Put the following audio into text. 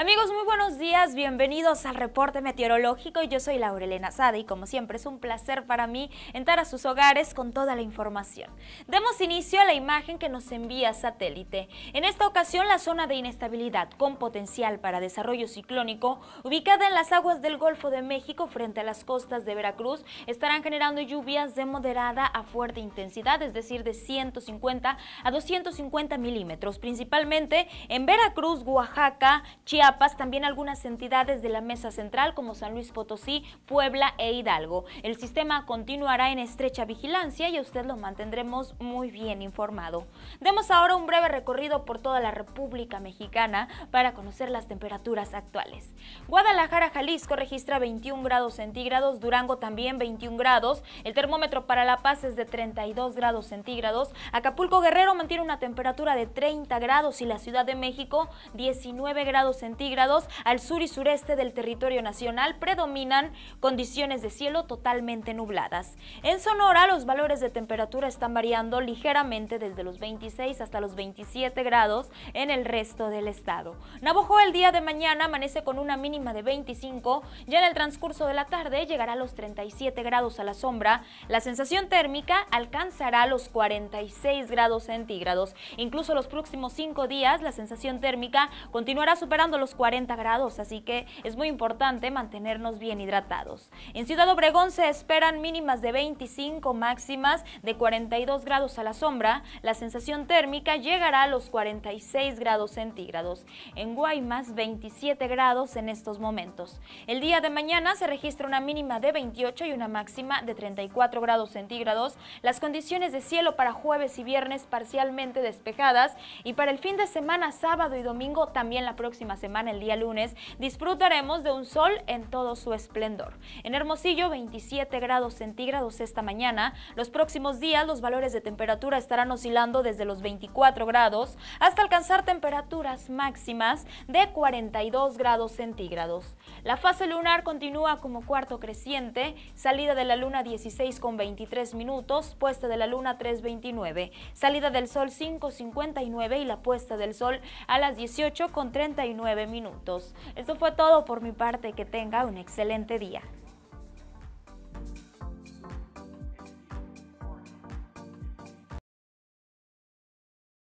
Amigos, muy buenos días, bienvenidos al reporte meteorológico. Yo soy Laura Elena Sade y como siempre es un placer para mí entrar a sus hogares con toda la información. Demos inicio a la imagen que nos envía satélite. En esta ocasión la zona de inestabilidad con potencial para desarrollo ciclónico, ubicada en las aguas del Golfo de México frente a las costas de Veracruz, estarán generando lluvias de moderada a fuerte intensidad, es decir, de 150 a 250 milímetros, principalmente en Veracruz, Oaxaca, Chiapas, Paz también algunas entidades de la Mesa Central como San Luis Potosí, Puebla e Hidalgo. El sistema continuará en estrecha vigilancia y a usted lo mantendremos muy bien informado. Demos ahora un breve recorrido por toda la República Mexicana para conocer las temperaturas actuales. Guadalajara, Jalisco registra 21 grados centígrados, Durango también 21 grados, el termómetro para La Paz es de 32 grados centígrados, Acapulco Guerrero mantiene una temperatura de 30 grados y la Ciudad de México 19 grados centígrados grados al sur y sureste del territorio nacional predominan condiciones de cielo totalmente nubladas. En Sonora los valores de temperatura están variando ligeramente desde los 26 hasta los 27 grados en el resto del estado. Navajo el día de mañana amanece con una mínima de 25, y en el transcurso de la tarde llegará a los 37 grados a la sombra, la sensación térmica alcanzará los 46 grados centígrados. Incluso los próximos 5 días la sensación térmica continuará superando los 40 grados, así que es muy importante mantenernos bien hidratados. En Ciudad Obregón se esperan mínimas de 25, máximas de 42 grados a la sombra. La sensación térmica llegará a los 46 grados centígrados. En Guaymas, 27 grados en estos momentos. El día de mañana se registra una mínima de 28 y una máxima de 34 grados centígrados. Las condiciones de cielo para jueves y viernes parcialmente despejadas y para el fin de semana, sábado y domingo también la próxima semana el día lunes, disfrutaremos de un sol en todo su esplendor. En Hermosillo, 27 grados centígrados esta mañana. Los próximos días los valores de temperatura estarán oscilando desde los 24 grados hasta alcanzar temperaturas máximas de 42 grados centígrados. La fase lunar continúa como cuarto creciente, salida de la luna 16 con 23 minutos, puesta de la luna 3.29, salida del sol 5.59 y la puesta del sol a las 18 con 39 minutos. Eso fue todo por mi parte, que tenga un excelente día.